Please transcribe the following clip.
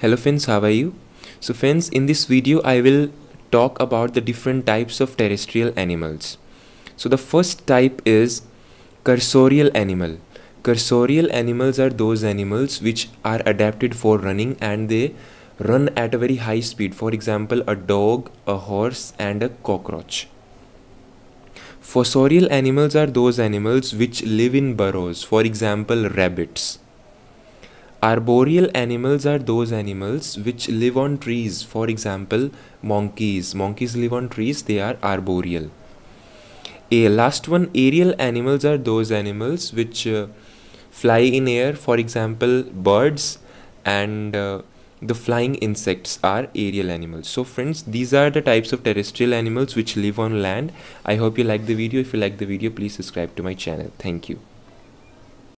hello friends how are you so friends in this video i will talk about the different types of terrestrial animals so the first type is cursorial animal cursorial animals are those animals which are adapted for running and they run at a very high speed for example a dog a horse and a cockroach fossorial animals are those animals which live in burrows for example rabbits Arboreal animals are those animals which live on trees. For example, monkeys. Monkeys live on trees, they are arboreal. A last one, aerial animals are those animals which uh, fly in air. For example, birds and uh, the flying insects are aerial animals. So, friends, these are the types of terrestrial animals which live on land. I hope you like the video. If you like the video, please subscribe to my channel. Thank you.